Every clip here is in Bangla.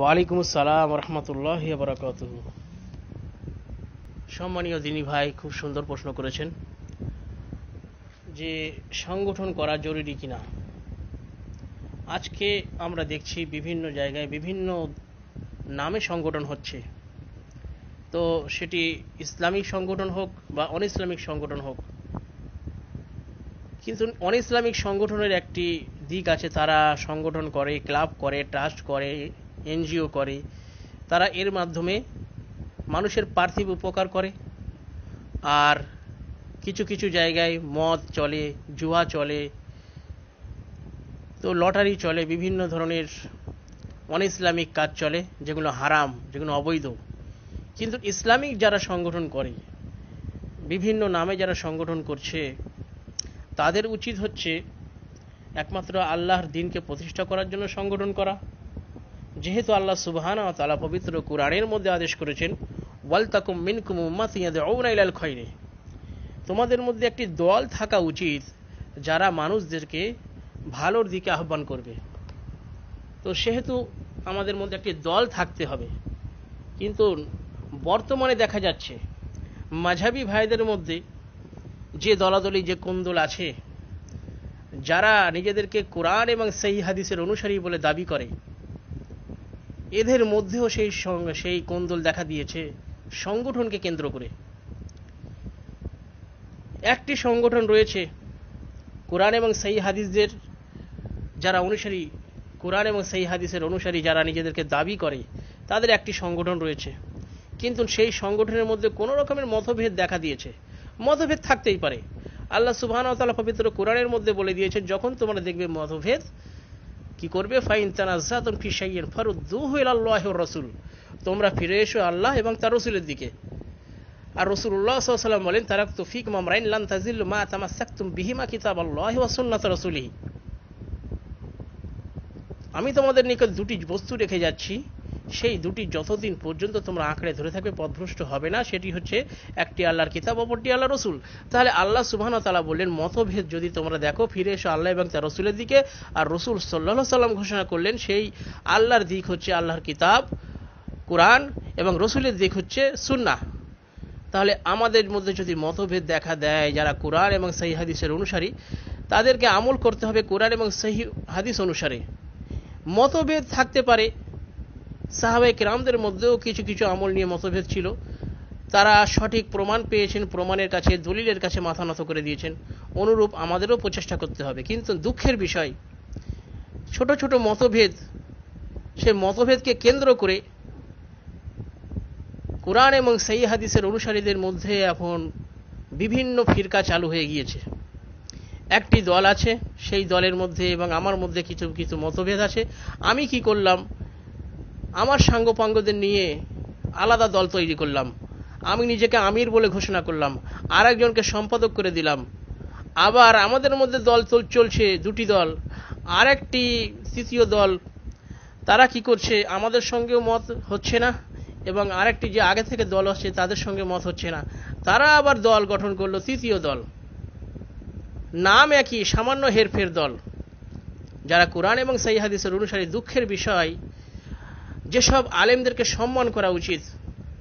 ওয়ালাইকুম আসসালাম রহমতুল্লাহ বরাকাত সম্মানীয় দিনী ভাই খুব সুন্দর প্রশ্ন করেছেন যে সংগঠন করা জরুরি কিনা আজকে আমরা দেখছি বিভিন্ন জায়গায় বিভিন্ন নামে সংগঠন হচ্ছে তো সেটি ইসলামিক সংগঠন হোক বা অন ইসলামিক সংগঠন হোক কিন্তু অন ইসলামিক সংগঠনের একটি দিক আছে তারা সংগঠন করে ক্লাব করে ট্রাস্ট করে এনজিও করে তারা এর মাধ্যমে মানুষের পার্থিব উপকার করে আর কিছু কিছু জায়গায় মদ চলে জুয়া চলে তো লটারি চলে বিভিন্ন ধরনের অন ইসলামিক কাজ চলে যেগুলো হারাম যেগুলো অবৈধ কিন্তু ইসলামিক যারা সংগঠন করে বিভিন্ন নামে যারা সংগঠন করছে তাদের উচিত হচ্ছে একমাত্র আল্লাহর দিনকে প্রতিষ্ঠা করার জন্য সংগঠন করা যেহেতু আল্লাহ সুবহান তালা পবিত্র কোরআনের মধ্যে আদেশ করেছেন ওয়াল তাকুম মিনকুম উম্মাতিয়াল খৈরে তোমাদের মধ্যে একটি দল থাকা উচিত যারা মানুষদেরকে ভালোর দিকে আহ্বান করবে তো সেহেতু আমাদের মধ্যে একটি দল থাকতে হবে কিন্তু বর্তমানে দেখা যাচ্ছে মাঝাবি ভাইদের মধ্যে যে দলাদলি যে কোন্দল আছে যারা নিজেদেরকে কোরআন এবং সেই হাদিসের অনুসারী বলে দাবি করে এদের মধ্যেও সেই সেই কোন্দল দেখা দিয়েছে সংগঠনকে কেন্দ্র করে একটি সংগঠন রয়েছে কোরআন এবং সেই হাদিসদের যারা অনুসারী কোরআন এবং সেই হাদিসের অনুসারী যারা নিজেদেরকে দাবি করে তাদের একটি সংগঠন রয়েছে কিন্তু সেই সংগঠনের মধ্যে কোনো রকমের মতভেদ দেখা দিয়েছে মতভেদ থাকতেই পারে আল্লাহ সুবাহানতাল্লাহ পবিত্র কোরআনের মধ্যে বলে দিয়েছে যখন তোমরা দেখবে মতভেদ কি করবে ফাইন তানাজাদুন ফি শাইয়িন ফারুদ্দু ইলাল্লাহি ওয়া রাসূল তোমরা ফিরে এসো আল্লাহ এবং তার রসুলের দিকে আর রসুল্লাহ সাল্লাম বলেন তারাক তুফিক মামরাইন লান তাজিল মা তামাসাকতুম বিহিমা কিতাব আল্লাহ ওয়া সুন্নাত রাসূলিহি আমি তোমাদের নিকট দুটি বস্তু রেখে যাচ্ছি সেই দুটি যতদিন পর্যন্ত তোমরা আঁকড়ে ধরে থাকবে পথভ্রষ্ট হবে না সেটি হচ্ছে একটি আল্লাহর কিতাব অপরটি আল্লাহ রসুল তাহলে আল্লাহ সুবাহ তালা বললেন মতভেদ যদি তোমরা দেখো ফিরে এসো আল্লাহ এবং তার রসুলের দিকে আর রসুল সাল্লাহ সাল্লাম ঘোষণা করলেন সেই আল্লাহর দিক হচ্ছে আল্লাহর কিতাব কোরআন এবং রসুলের দিক হচ্ছে সুন্না তাহলে আমাদের মধ্যে যদি মতভেদ দেখা দেয় যারা কোরআন এবং সেই হাদিসের অনুসারী তাদেরকে আমল করতে হবে কোরআন এবং সেই হাদিস অনুসারে মতভেদ থাকতে পারে সাহাবে কেরামদের মধ্যেও কিছু কিছু আমল নিয়ে মতভেদ ছিল তারা সঠিক প্রমাণ পেয়েছেন প্রমাণের কাছে দলিলের কাছে মাথা নত করে দিয়েছেন অনুরূপ আমাদেরও প্রচেষ্টা করতে হবে কিন্তু দুঃখের বিষয় ছোট ছোট মতভেদ সে মতভেদকে কেন্দ্র করে কোরআন এবং সেই হাদিসের অনুসারীদের মধ্যে এখন বিভিন্ন ফিরকা চালু হয়ে গিয়েছে একটি দল আছে সেই দলের মধ্যে এবং আমার মধ্যে কিছু কিছু মতভেদ আছে আমি কি করলাম আমার সাঙ্গপাঙ্গদের নিয়ে আলাদা দল তৈরি করলাম আমি নিজেকে আমির বলে ঘোষণা করলাম আর একজনকে সম্পাদক করে দিলাম আবার আমাদের মধ্যে দল চলছে দুটি দল আর একটি তৃতীয় দল তারা কি করছে আমাদের সঙ্গেও মত হচ্ছে না এবং আরেকটি যে আগে থেকে দল আসছে তাদের সঙ্গে মত হচ্ছে না তারা আবার দল গঠন করলো তৃতীয় দল নাম একই সামান্য হেরফের দল যারা কোরআন এবং সাইহাদিসের অনুসারে অনুসারী দুঃখের বিষয় যেসব আলেমদেরকে সম্মান করা উচিত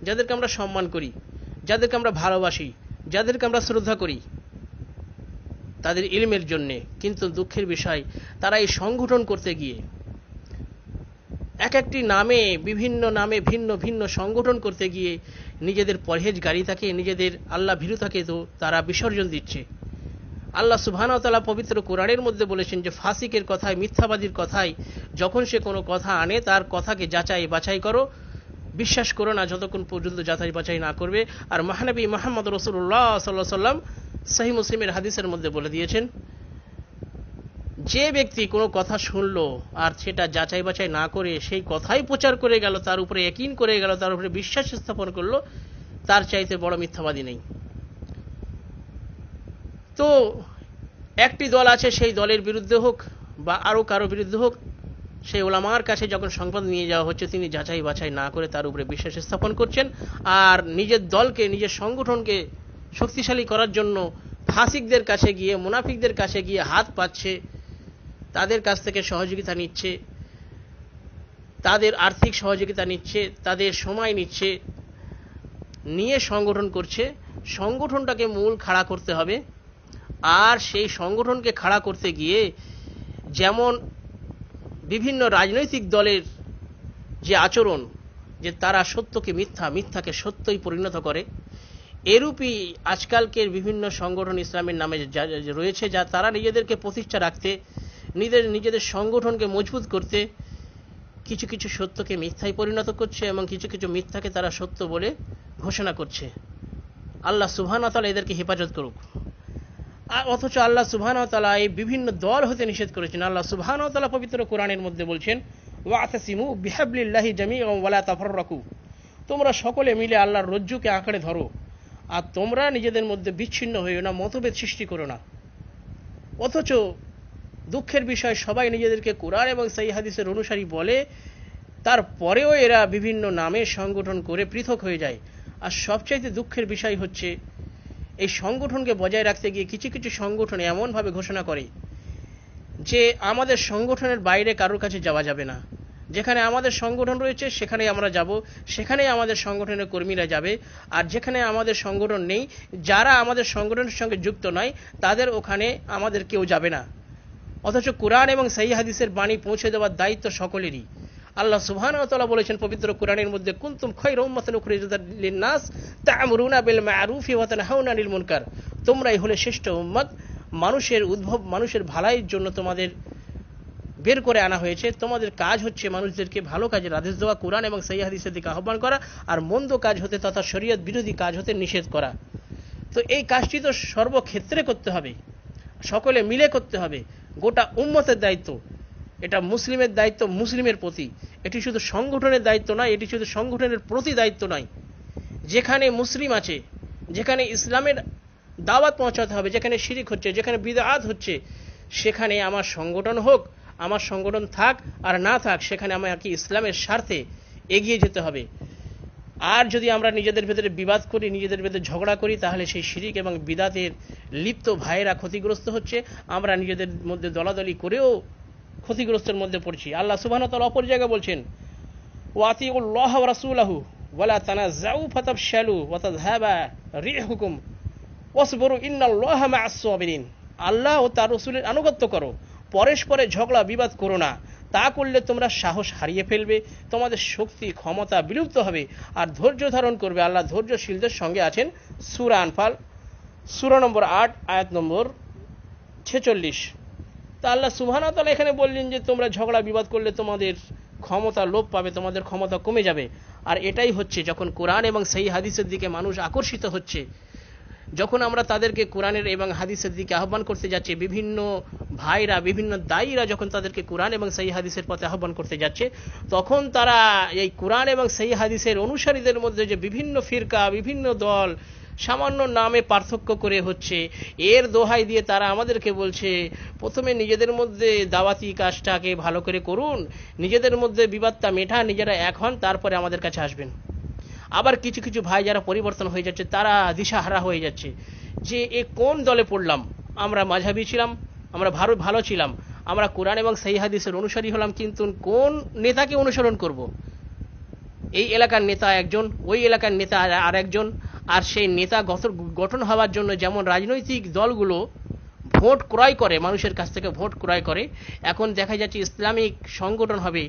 যাদেরকে আমরা সম্মান করি যাদেরকে আমরা ভালোবাসি যাদেরকে আমরা শ্রদ্ধা করি তাদের ইলমের জন্যে কিন্তু দুঃখের বিষয় তারা এই সংগঠন করতে গিয়ে এক একটি নামে বিভিন্ন নামে ভিন্ন ভিন্ন সংগঠন করতে গিয়ে নিজেদের পরহেজ গাড়ি থাকে নিজেদের আল্লাহ থাকে তো তারা বিসর্জন দিচ্ছে আল্লাহ সুবাহানতালা পবিত্র কোরআনের মধ্যে বলেছেন যে ফাসিকের কথায় মিথ্যাবাদীর কথায় যখন সে কোনো কথা আনে তার কথাকে যাচাই বাছাই করো বিশ্বাস করো না যতক্ষণ পর্যন্ত যাচাই বাছাই না করবে আর মহানবী মোহাম্মদ রসুল্লাহ সাল্লাহ সাল্লাম সাহি মুসলিমের হাদিসের মধ্যে বলে দিয়েছেন যে ব্যক্তি কোনো কথা শুনল আর সেটা যাচাই বাছাই না করে সেই কথাই প্রচার করে গেল তার উপরে একিন করে গেল তার উপরে বিশ্বাস স্থাপন করলো তার চাইতে বড় মিথ্যাবাদী নেই তো একটি দল আছে সেই দলের বিরুদ্ধে হোক বা আরও কারো বিরুদ্ধে হোক সেই ওলামার কাছে যখন সংবাদ নিয়ে যাওয়া হচ্ছে তিনি যাচাই বাছাই না করে তার উপরে বিশ্বাস স্থাপন করছেন আর নিজের দলকে নিজের সংগঠনকে শক্তিশালী করার জন্য ফাসিকদের কাছে গিয়ে মুনাফিকদের কাছে গিয়ে হাত পাচ্ছে তাদের কাছ থেকে সহযোগিতা নিচ্ছে তাদের আর্থিক সহযোগিতা নিচ্ছে তাদের সময় নিচ্ছে নিয়ে সংগঠন করছে সংগঠনটাকে মূল খাড়া করতে হবে আর সেই সংগঠনকে খাড়া করতে গিয়ে যেমন বিভিন্ন রাজনৈতিক দলের যে আচরণ যে তারা সত্যকে মিথ্যা মিথ্যাকে সত্যই পরিণত করে এরূপই আজকালকের বিভিন্ন সংগঠন ইসলামের নামে রয়েছে যা তারা নিজেদেরকে প্রতিষ্ঠা রাখতে নিজেদের নিজেদের সংগঠনকে মজবুত করতে কিছু কিছু সত্যকে মিথ্যায় পরিণত করছে এবং কিছু কিছু মিথ্যাকে তারা সত্য বলে ঘোষণা করছে আল্লাহ সুবহানাহ তাআলা এদেরকে হেফাজত করুক অথচ আল্লাহ সুবাহানতালা এই বিভিন্ন দল হতে নিষেধ করেছেন আল্লাহ সুবাহানতালা পবিত্র কোরআনের মধ্যে বলছেন ওয়াসিমু বিহাবলিল্লাহি জামি এবং ওয়ালা তাফর রাকু তোমরা সকলে মিলে আল্লাহর রজ্জুকে আঁকড়ে ধরো আর তোমরা নিজেদের মধ্যে বিচ্ছিন্ন হইও না মতভেদ সৃষ্টি করো না অথচ দুঃখের বিষয় সবাই নিজেদেরকে কোরআন এবং সেই হাদিসের অনুসারী বলে তারপরেও এরা বিভিন্ন নামে সংগঠন করে পৃথক হয়ে যায় আর সবচাইতে দুঃখের বিষয় হচ্ছে এই সংগঠনকে বজায় রাখতে গিয়ে কিছু কিছু সংগঠন এমনভাবে ঘোষণা করে যে আমাদের সংগঠনের বাইরে কারোর কাছে যাওয়া যাবে না যেখানে আমাদের সংগঠন রয়েছে সেখানেই আমরা যাব সেখানেই আমাদের সংগঠনের কর্মীরা যাবে আর যেখানে আমাদের সংগঠন নেই যারা আমাদের সংগঠনের সঙ্গে যুক্ত নয় তাদের ওখানে আমাদের কেউ যাবে না অথচ কোরআন এবং সাইহাদিসের হাদিসের বাণী পৌঁছে দেওয়ার দায়িত্ব সকলেরই আল্লাহ সুবাহানতলা বলেছেন পবিত্র কোরআনের মধ্যে কুন্তুম খৈর উম্মাতন নাস তামরুনা বিল মারুফি ওয়াতন হাউনানিল মুনকার তোমরাই হলে শ্রেষ্ঠ উম্মত মানুষের উদ্ভব মানুষের ভালাইয়ের জন্য তোমাদের বের করে আনা হয়েছে তোমাদের কাজ হচ্ছে মানুষদেরকে ভালো কাজের আদেশ দেওয়া কোরআন এবং সেই হাদিসের দিকে আহ্বান করা আর মন্দ কাজ হতে তথা শরীয়ত বিরোধী কাজ হতে নিষেধ করা তো এই কাজটি তো সর্বক্ষেত্রে করতে হবে সকলে মিলে করতে হবে গোটা উম্মতের দায়িত্ব এটা মুসলিমের দায়িত্ব মুসলিমের প্রতি এটি শুধু সংগঠনের দায়িত্ব নয় এটি শুধু সংগঠনের প্রতি দায়িত্ব নয় যেখানে মুসলিম আছে যেখানে ইসলামের দাওয়াত পৌঁছাতে হবে যেখানে শিরিক হচ্ছে যেখানে বিদাত হচ্ছে সেখানে আমার সংগঠন হোক আমার সংগঠন থাক আর না থাক সেখানে আমাকে ইসলামের স্বার্থে এগিয়ে যেতে হবে আর যদি আমরা নিজেদের ভেতরে বিবাদ করি নিজেদের ভেতরে ঝগড়া করি তাহলে সেই শিরিক এবং বিদাতের লিপ্ত ভাইয়েরা ক্ষতিগ্রস্ত হচ্ছে আমরা নিজেদের মধ্যে দলাদলি করেও ক্ষতিগ্রস্তের মধ্যে পড়ছি আল্লাহ সুবাহ তাল অপর জায়গায় বলছেন ওয়াতি উল্লাহ রাসুলাহু ওয়ালা তানা জাউ ফতাব শ্যালু ওয়াতাদ হ্যাবা রি হুকুম ওসবরু ইন্নাল্লাহ মা আসবিন আল্লাহ ও তার রসুলের আনুগত্য করো পরস্পরে ঝগড়া বিবাদ করো না তা করলে তোমরা সাহস হারিয়ে ফেলবে তোমাদের শক্তি ক্ষমতা বিলুপ্ত হবে আর ধৈর্য ধারণ করবে আল্লাহ ধৈর্যশীলদের সঙ্গে আছেন সুরা আনফাল সুরা নম্বর আট আয়াত নম্বর ছেচল্লিশ তা আল্লাহ সুবাহানাতলা এখানে বললেন যে তোমরা ঝগড়া বিবাদ করলে তোমাদের ক্ষমতা লোপ পাবে তোমাদের ক্ষমতা কমে যাবে আর এটাই হচ্ছে যখন কোরআন এবং সেই হাদিসের দিকে মানুষ আকর্ষিত হচ্ছে যখন আমরা তাদেরকে কোরআনের এবং হাদিসের দিকে আহ্বান করতে যাচ্ছি বিভিন্ন ভাইরা বিভিন্ন দায়ীরা যখন তাদেরকে কোরআন এবং সেই হাদিসের পথে আহ্বান করতে যাচ্ছে তখন তারা এই কোরআন এবং সেই হাদিসের অনুসারীদের মধ্যে যে বিভিন্ন ফিরকা বিভিন্ন দল সামান্য নামে পার্থক্য করে হচ্ছে এর দোহাই দিয়ে তারা আমাদেরকে বলছে প্রথমে নিজেদের মধ্যে দাওয়াতি কাজটাকে ভালো করে করুন নিজেদের মধ্যে বিবাদটা মেঠা নিজেরা এক হন তারপরে আমাদের কাছে আসবেন আবার কিছু কিছু ভাই যারা পরিবর্তন হয়ে যাচ্ছে তারা দিশাহারা হয়ে যাচ্ছে যে এ কোন দলে পড়লাম আমরা মাঝাবি ছিলাম আমরা ভারত ভালো ছিলাম আমরা কোরআন এবং সেই হাদিসের অনুসারী হলাম কিন্তু কোন নেতাকে অনুসরণ করব। এই এলাকার নেতা একজন ওই এলাকার নেতা আর একজন আর সেই নেতা গঠন হওয়ার জন্য যেমন রাজনৈতিক দলগুলো ভোট ক্রয় করে মানুষের কাছ থেকে ভোট ক্রয় করে এখন দেখা যাচ্ছে ইসলামিক সংগঠন হবে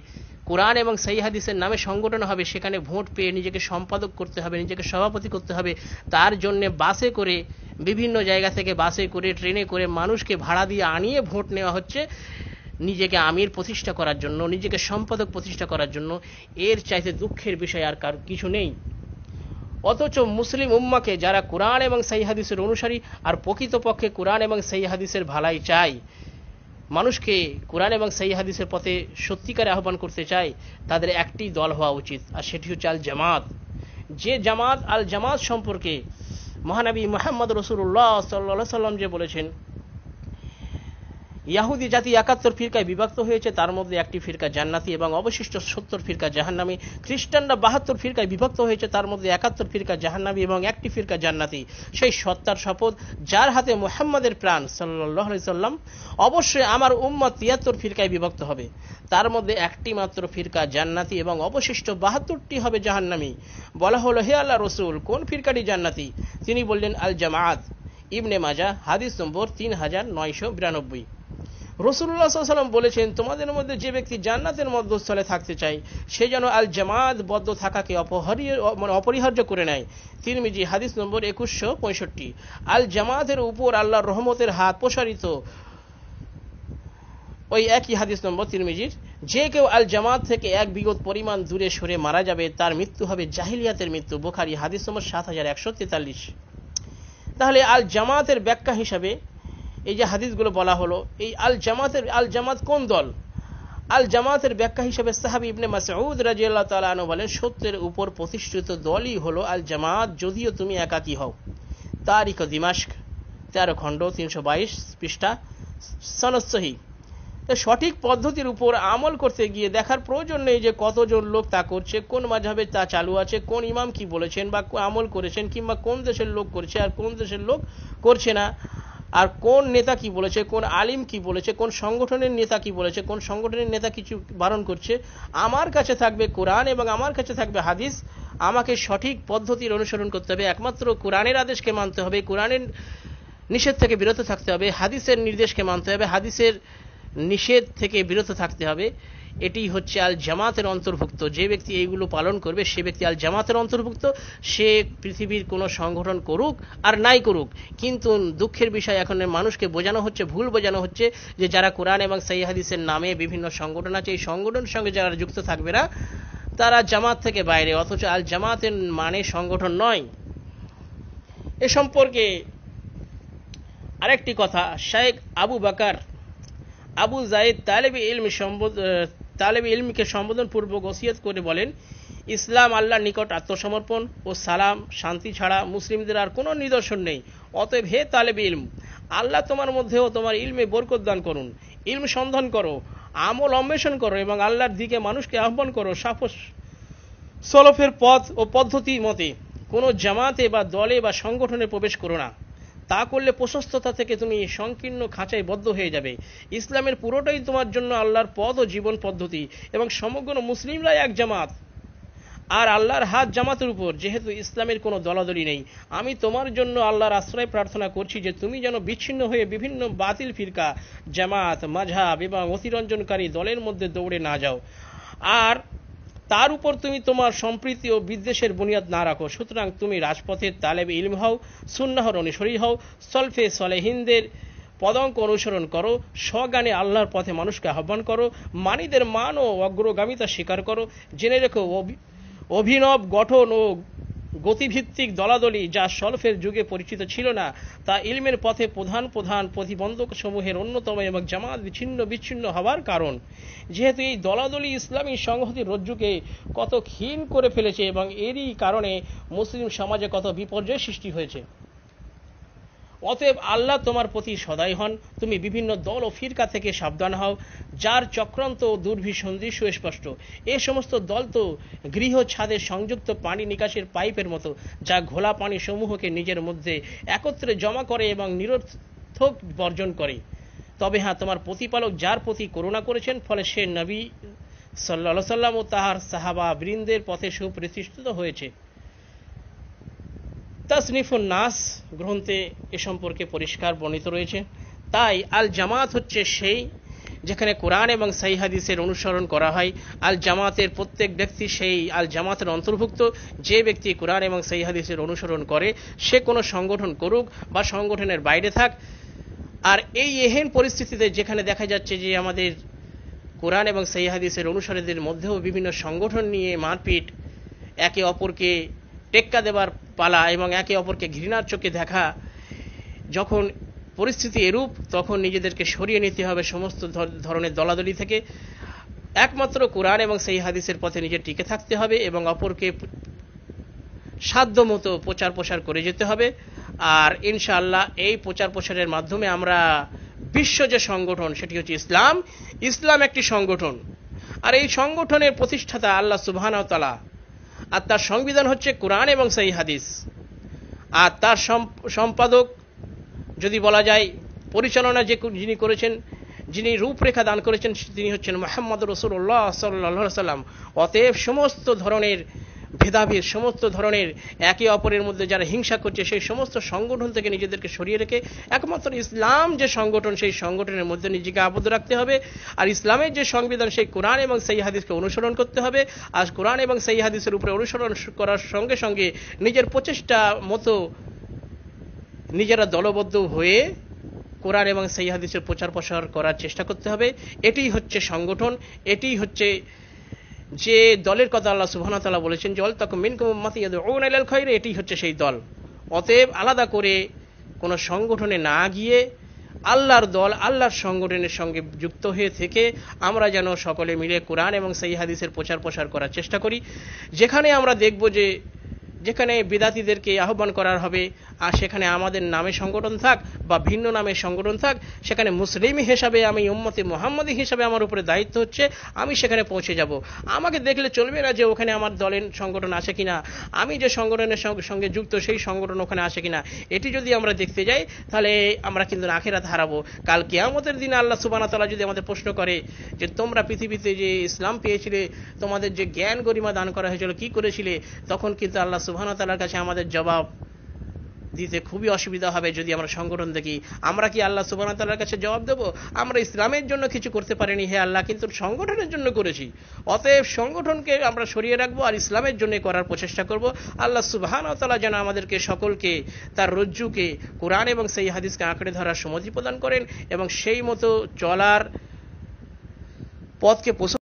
কোরআন এবং সেই হাদিসের নামে সংগঠন হবে সেখানে ভোট পেয়ে নিজেকে সম্পাদক করতে হবে নিজেকে সভাপতি করতে হবে তার জন্যে বাসে করে বিভিন্ন জায়গা থেকে বাসে করে ট্রেনে করে মানুষকে ভাড়া দিয়ে আনিয়ে ভোট নেওয়া হচ্ছে নিজেকে আমির প্রতিষ্ঠা করার জন্য নিজেকে সম্পাদক প্রতিষ্ঠা করার জন্য এর চাইতে দুঃখের বিষয় আর কারো কিছু নেই অথচ মুসলিম উম্মাকে যারা কোরআন এবং সেই হাদিসের অনুসারী আর প্রকৃতপক্ষে কোরআন এবং সেই হাদিসের ভালাই চায় মানুষকে কোরআন এবং সেই হাদিসের পথে সত্যিকারে আহ্বান করতে চায় তাদের একটি দল হওয়া উচিত আর সেটি হচ্ছে আল জামাত যে জামাত আল জামাত সম্পর্কে মহানবী মোহাম্মদ রসুল্লাহ সাল্লাহ সাল্লাম যে বলেছেন ইয়াহুদি জাতি একাত্তর ফিরকায় বিভক্ত হয়েছে তার মধ্যে একটি ফিরকা জান্নাতি এবং অবশিষ্ট সত্তর ফিরকা জাহান্নামী খ্রিস্টানরা বাহাত্তর ফিরকায় বিভক্ত হয়েছে তার মধ্যে একাত্তর ফিরকা জাহান্নামী এবং একটি ফিরকা জান্নাতি সেই সত্তার শপথ যার হাতে মোহাম্মদের প্রাণ সাল্লাহ সাল্লাম অবশ্যই আমার উম্মত তিয়াত্তর ফিরকায় বিভক্ত হবে তার মধ্যে একটি মাত্র ফিরকা জান্নাতি এবং অবশিষ্ট বাহাত্তরটি হবে জাহান্নামী বলা হলো হে আল্লাহ রসুল কোন ফিরকাটি জান্নাতি তিনি বললেন আল জামাত ইবনে মাজা হাদিস নম্বর তিন হাজার নয়শো বিরানব্বই রসুল্লাহ সাল্লাম বলেছেন তোমাদের মধ্যে যে ব্যক্তি জান্নাতের মধ্যস্থলে থাকতে চায় সে যেন আল জামাত বদ্ধ থাকাকে অপহরি মানে অপরিহার্য করে নেয় তিরমিজি হাদিস নম্বর একুশশো পঁয়ষট্টি আল জামাতের উপর আল্লাহর রহমতের হাত প্রসারিত ওই একই হাদিস নম্বর তিরমিজির যে কেউ আল জামাত থেকে এক বিগত পরিমাণ দূরে সরে মারা যাবে তার মৃত্যু হবে জাহিলিয়াতের মৃত্যু বোখারি হাদিস নম্বর সাত হাজার একশো তেতাল্লিশ তাহলে আল জামাতের ব্যাখ্যা হিসাবে এই যে হাদিসগুলো বলা হলো এই আল জামাতের আল জামাত কোন দল আল জামাতের ব্যাখ্যা হিসেবে সাহাবি ইবনে মাসউদ রাজিয়াল্লাহ তালাহ বলেন সত্যের উপর প্রতিষ্ঠিত দলই হলো আল জামাত যদিও তুমি একাকি হও তারিখ দিমাস্ক তেরো খণ্ড তিনশো বাইশ পৃষ্ঠা সনসহি সঠিক পদ্ধতির উপর আমল করতে গিয়ে দেখার প্রয়োজন নেই যে কতজন লোক তা করছে কোন মাঝাবে তা চালু আছে কোন ইমাম কি বলেছেন বা আমল করেছেন কিংবা কোন দেশের লোক করছে আর কোন দেশের লোক করছে না আর কোন নেতা কি বলেছে কোন আলিম কি বলেছে কোন সংগঠনের নেতা কি বলেছে কোন সংগঠনের নেতা কিছু বারণ করছে আমার কাছে থাকবে কোরআন এবং আমার কাছে থাকবে হাদিস আমাকে সঠিক পদ্ধতির অনুসরণ করতে হবে একমাত্র কোরআনের আদেশকে মানতে হবে কোরআনের নিষেধ থেকে বিরত থাকতে হবে হাদিসের নির্দেশকে মানতে হবে হাদিসের নিষেধ থেকে বিরত থাকতে হবে এটি হচ্ছে আল জামাতের অন্তর্ভুক্ত যে ব্যক্তি এইগুলো পালন করবে সে ব্যক্তি আল জামাতের অন্তর্ভুক্ত সে পৃথিবীর কোনো সংগঠন করুক আর নাই করুক কিন্তু দুঃখের বিষয় এখন মানুষকে বোঝানো হচ্ছে ভুল বোঝানো হচ্ছে যে যারা কোরআন এবং সাই হাদিসের নামে বিভিন্ন সংগঠন আছে এই সংগঠনের সঙ্গে যারা যুক্ত থাকবে না তারা জামাত থেকে বাইরে অথচ আল জামাতের মানে সংগঠন নয় এ সম্পর্কে আরেকটি কথা শায়েক আবু বাকার আবু জায়েদ তালেবি ইলম তালেব ইলমকে পূর্বক ওসিয়ত করে বলেন ইসলাম আল্লাহর নিকট আত্মসমর্পণ ও সালাম শান্তি ছাড়া মুসলিমদের আর কোনো নিদর্শন নেই অতএব হে তালেব ইলম আল্লাহ তোমার মধ্যেও তোমার ইলমে বরকদান দান করুন ইলম সন্ধান করো আমল অন্বেষণ করো এবং আল্লাহর দিকে মানুষকে আহ্বান করো সাফস সলফের পথ ও পদ্ধতি মতে কোনো জামাতে বা দলে বা সংগঠনে প্রবেশ করো না তা করলে প্রশস্ততা থেকে তুমি সংকীর্ণ খাঁচায় বদ্ধ হয়ে যাবে ইসলামের পুরোটাই তোমার জন্য আল্লাহর পদ ও জীবন পদ্ধতি এবং সমগ্র মুসলিমরাই এক জামাত আর আল্লাহর হাত জামাতের উপর যেহেতু ইসলামের কোনো দলাদলি নেই আমি তোমার জন্য আল্লাহর আশ্রয় প্রার্থনা করছি যে তুমি যেন বিচ্ছিন্ন হয়ে বিভিন্ন বাতিল ফিরকা জামাত মাঝাব এবং অতিরঞ্জনকারী দলের মধ্যে দৌড়ে না যাও আর তার উপর তুমি তোমার সম্প্রীতি ও বিদ্বেষের বুনিয়াদ না রাখো সুতরাং তুমি রাজপথের তালেব ইলম হও সুন্নাহর অনুসরী হও সলফে সলেহিনদের পদঙ্ক অনুসরণ করো স্বজ্ঞানে আল্লাহর পথে মানুষকে আহ্বান করো মানিদের মান ও অগ্রগামিতা স্বীকার করো জেনে রেখো অভিনব গঠন ও গতিভিত্তিক দলাদলি যা সলফের যুগে পরিচিত ছিল না তা ইলমের পথে প্রধান প্রধান প্রতিবন্ধক সমূহের অন্যতম এবং জামাত বিচ্ছিন্ন বিচ্ছিন্ন হওয়ার কারণ যেহেতু এই দলাদলি ইসলামী সংহতির রজ্জুকে কত ক্ষীণ করে ফেলেছে এবং এরই কারণে মুসলিম সমাজে কত বিপর্যয় সৃষ্টি হয়েছে অতএব আল্লাহ তোমার প্রতি সদাই হন তুমি বিভিন্ন দল ও ফিরকা থেকে সাবধান হও যার চক্রান্ত ও দুর্ভিসন্ধি সুস্পষ্ট এ সমস্ত দল তো গৃহ ছাদের সংযুক্ত পানি নিকাশের পাইপের মতো যা ঘোলা পানি সমূহকে নিজের মধ্যে একত্রে জমা করে এবং নিরর্থক বর্জন করে তবে হ্যাঁ তোমার প্রতিপালক যার প্রতি করুণা করেছেন ফলে সে নবী সাল্লা সাল্লাম ও তাহার সাহাবা বৃন্দের পথে সুপ্রতিষ্ঠিত হয়েছে তাসনিফুন নাস গ্রন্থে এ সম্পর্কে পরিষ্কার বর্ণিত রয়েছে তাই আল জামাত হচ্ছে সেই যেখানে কোরআন এবং সাই হাদিসের অনুসরণ করা হয় আল জামাতের প্রত্যেক ব্যক্তি সেই আল জামাতের অন্তর্ভুক্ত যে ব্যক্তি কোরআন এবং সাই হাদিসের অনুসরণ করে সে কোনো সংগঠন করুক বা সংগঠনের বাইরে থাক আর এই এহেন পরিস্থিতিতে যেখানে দেখা যাচ্ছে যে আমাদের কোরআন এবং সেই হাদিসের অনুসারীদের মধ্যেও বিভিন্ন সংগঠন নিয়ে মারপিট একে অপরকে টেক্কা দেবার পালা এবং একে অপরকে ঘৃণার চোখে দেখা যখন পরিস্থিতি এরূপ তখন নিজেদেরকে সরিয়ে নিতে হবে সমস্ত ধরনের দলাদলি থেকে একমাত্র কোরআন এবং সেই হাদিসের পথে নিজে টিকে থাকতে হবে এবং অপরকে সাধ্য মতো প্রচার প্রসার করে যেতে হবে আর ইনশাআল্লাহ এই প্রচার প্রসারের মাধ্যমে আমরা বিশ্ব যে সংগঠন সেটি হচ্ছে ইসলাম ইসলাম একটি সংগঠন আর এই সংগঠনের প্রতিষ্ঠাতা আল্লাহ সুবাহানতালা আর তার সংবিধান হচ্ছে কোরআন এবং সেই হাদিস আর তার সম্পাদক যদি বলা যায় পরিচালনা যে যিনি করেছেন যিনি রূপরেখা দান করেছেন তিনি হচ্ছেন মোহাম্মদ রসুল্লাহ সাল্লাহ সাল্লাম অতএব সমস্ত ধরনের ভেদাভেদ সমস্ত ধরনের একে অপরের মধ্যে যারা হিংসা করছে সেই সমস্ত সংগঠন থেকে নিজেদেরকে সরিয়ে রেখে একমাত্র ইসলাম যে সংগঠন সেই সংগঠনের মধ্যে নিজেকে আবদ্ধ রাখতে হবে আর ইসলামের যে সংবিধান সেই কোরআন এবং সেই হাদিসকে অনুসরণ করতে হবে আর কোরআন এবং সেই হাদিসের উপরে অনুসরণ করার সঙ্গে সঙ্গে নিজের প্রচেষ্টা মতো নিজেরা দলবদ্ধ হয়ে কোরআন এবং সেই হাদিসের প্রচার প্রসার করার চেষ্টা করতে হবে এটি হচ্ছে সংগঠন এটি হচ্ছে যে দলের কথা আল্লাহ সুবাহতাল্লাহ বলেছেন জল তখন মিনকুমাতিয়াদ খৈরে এটি হচ্ছে সেই দল অতএব আলাদা করে কোনো সংগঠনে না গিয়ে আল্লাহর দল আল্লাহর সংগঠনের সঙ্গে যুক্ত হয়ে থেকে আমরা যেন সকলে মিলে কোরআন এবং সেই হাদিসের প্রচার প্রসার করার চেষ্টা করি যেখানে আমরা দেখব যে যেখানে বিদাতিদেরকে আহ্বান করার হবে আর সেখানে আমাদের নামে সংগঠন থাক বা ভিন্ন নামে সংগঠন থাক সেখানে মুসলিম হিসাবে আমি উম্মতে মোহাম্মদী হিসাবে আমার উপরে দায়িত্ব হচ্ছে আমি সেখানে পৌঁছে যাব আমাকে দেখলে চলবে না যে ওখানে আমার দলের সংগঠন আছে কিনা আমি যে সংগঠনের সঙ্গে যুক্ত সেই সংগঠন ওখানে আছে কিনা এটি যদি আমরা দেখতে যাই তাহলে আমরা কিন্তু আখেরাত হারাবো কাল কেয়ামতের দিন আল্লাহ সুবানা তালা যদি আমাদের প্রশ্ন করে যে তোমরা পৃথিবীতে যে ইসলাম পেয়েছিলে তোমাদের যে জ্ঞান গরিমা দান করা হয়েছিল কি করেছিলে তখন কিন্তু আল্লাহ সুবাহানা তালার কাছে আমাদের জবাব দিতে খুবই অসুবিধা হবে যদি আমরা সংগঠন দেখি আমরা কি আল্লাহ সুবাহতাল্লার কাছে জবাব দেব আমরা ইসলামের জন্য কিছু করতে পারিনি হে আল্লাহ কিন্তু সংগঠনের জন্য করেছি অতএব সংগঠনকে আমরা সরিয়ে রাখবো আর ইসলামের জন্য করার প্রচেষ্টা করব আল্লাহ সুবাহানতালা যেন আমাদেরকে সকলকে তার রজ্জুকে কোরআন এবং সেই হাদিসকে আঁকড়ে ধরার সমতি প্রদান করেন এবং সেই মতো চলার পথকে